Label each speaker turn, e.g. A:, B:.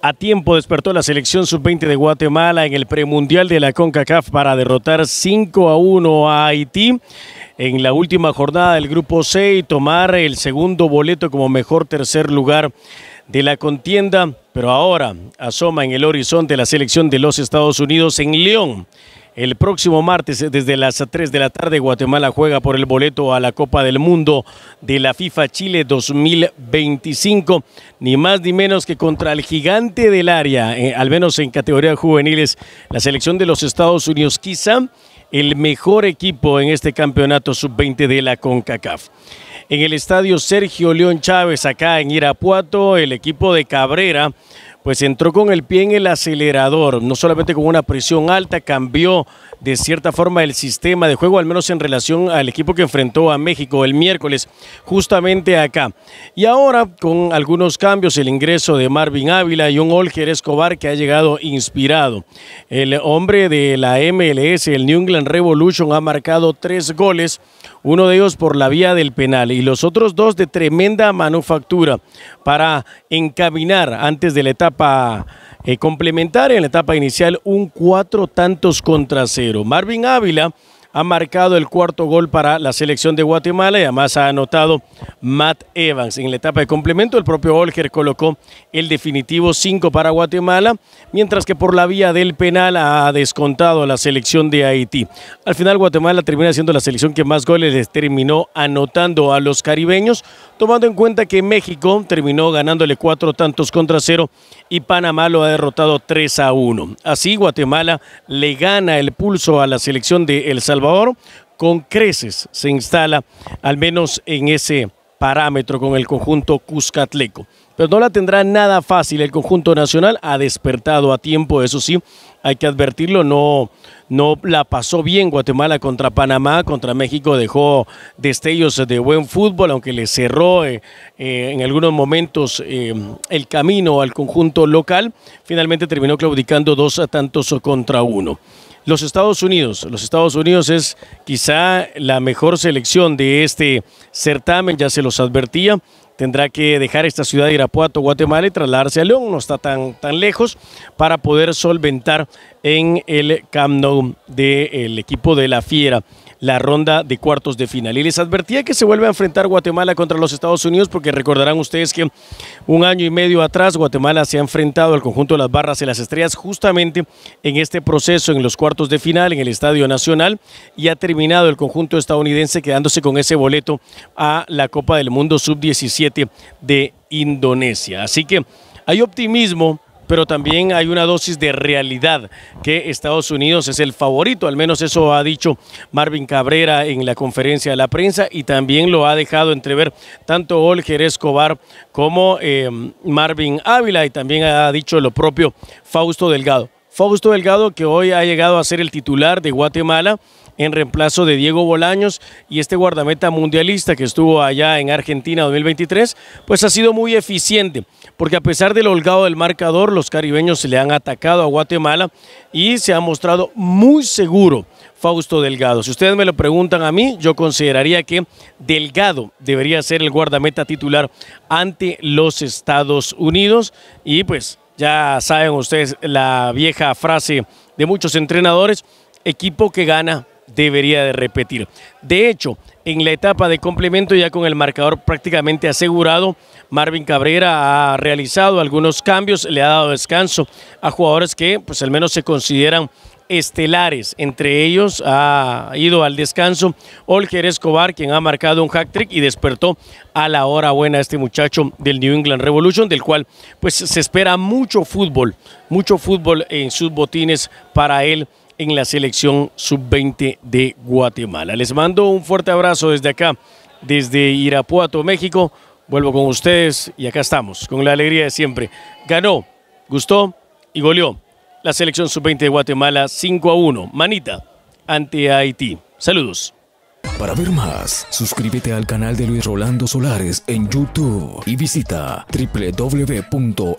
A: A tiempo despertó la selección sub-20 de Guatemala en el premundial de la CONCACAF para derrotar 5 a 1 a Haití en la última jornada del grupo C y tomar el segundo boleto como mejor tercer lugar de la contienda, pero ahora asoma en el horizonte la selección de los Estados Unidos en León el próximo martes, desde las 3 de la tarde, Guatemala juega por el boleto a la Copa del Mundo de la FIFA Chile 2025. Ni más ni menos que contra el gigante del área, eh, al menos en categoría juveniles, la selección de los Estados Unidos, quizá el mejor equipo en este campeonato sub-20 de la CONCACAF. En el estadio Sergio León Chávez, acá en Irapuato, el equipo de Cabrera pues entró con el pie en el acelerador, no solamente con una presión alta, cambió de cierta forma el sistema de juego, al menos en relación al equipo que enfrentó a México el miércoles, justamente acá. Y ahora, con algunos cambios, el ingreso de Marvin Ávila y un Olger Escobar que ha llegado inspirado. El hombre de la MLS, el New England Revolution, ha marcado tres goles, uno de ellos por la vía del penal y los otros dos de tremenda manufactura para encaminar antes de la etapa etapa eh, complementaria, en la etapa inicial, un cuatro tantos contra cero. Marvin Ávila ha marcado el cuarto gol para la selección de Guatemala y además ha anotado Matt Evans. En la etapa de complemento el propio Olger colocó el definitivo 5 para Guatemala, mientras que por la vía del penal ha descontado a la selección de Haití. Al final Guatemala termina siendo la selección que más goles les terminó anotando a los caribeños, tomando en cuenta que México terminó ganándole cuatro tantos contra cero y Panamá lo ha derrotado 3 a 1. Así Guatemala le gana el pulso a la selección de El Salvador Salvador con creces se instala, al menos en ese parámetro con el conjunto Cuscatleco. Pero no la tendrá nada fácil el conjunto nacional, ha despertado a tiempo, eso sí, hay que advertirlo, no, no la pasó bien Guatemala contra Panamá, contra México dejó destellos de buen fútbol, aunque le cerró eh, eh, en algunos momentos eh, el camino al conjunto local, finalmente terminó claudicando dos a tantos contra uno. Los Estados Unidos, los Estados Unidos es quizá la mejor selección de este certamen, ya se los advertía, tendrá que dejar esta ciudad de Irapuato, Guatemala y trasladarse a León, no está tan, tan lejos, para poder solventar en el Camp Nou del equipo de la Fiera la ronda de cuartos de final. Y les advertía que se vuelve a enfrentar Guatemala contra los Estados Unidos porque recordarán ustedes que un año y medio atrás Guatemala se ha enfrentado al conjunto de las barras y las estrellas justamente en este proceso en los cuartos de final en el Estadio Nacional y ha terminado el conjunto estadounidense quedándose con ese boleto a la Copa del Mundo Sub-17 de Indonesia. Así que hay optimismo pero también hay una dosis de realidad que Estados Unidos es el favorito, al menos eso ha dicho Marvin Cabrera en la conferencia de la prensa y también lo ha dejado entrever tanto Olger Escobar como eh, Marvin Ávila y también ha dicho lo propio Fausto Delgado. Fausto Delgado que hoy ha llegado a ser el titular de Guatemala en reemplazo de Diego Bolaños y este guardameta mundialista que estuvo allá en Argentina 2023, pues ha sido muy eficiente, porque a pesar del holgado del marcador, los caribeños se le han atacado a Guatemala y se ha mostrado muy seguro Fausto Delgado. Si ustedes me lo preguntan a mí, yo consideraría que Delgado debería ser el guardameta titular ante los Estados Unidos y pues ya saben ustedes la vieja frase de muchos entrenadores, equipo que gana debería de repetir. De hecho, en la etapa de complemento, ya con el marcador prácticamente asegurado, Marvin Cabrera ha realizado algunos cambios, le ha dado descanso a jugadores que pues al menos se consideran estelares. Entre ellos ha ido al descanso Olger Escobar, quien ha marcado un hat-trick y despertó a la hora buena este muchacho del New England Revolution, del cual pues se espera mucho fútbol, mucho fútbol en sus botines para él en la selección sub-20 de Guatemala. Les mando un fuerte abrazo desde acá, desde Irapuato, México. Vuelvo con ustedes y acá estamos, con la alegría de siempre. Ganó, gustó y goleó la selección sub-20 de Guatemala 5 a 1, manita, ante Haití. Saludos. Para ver más, suscríbete al canal de Luis Rolando Solares en YouTube y visita www.lrsolares.com.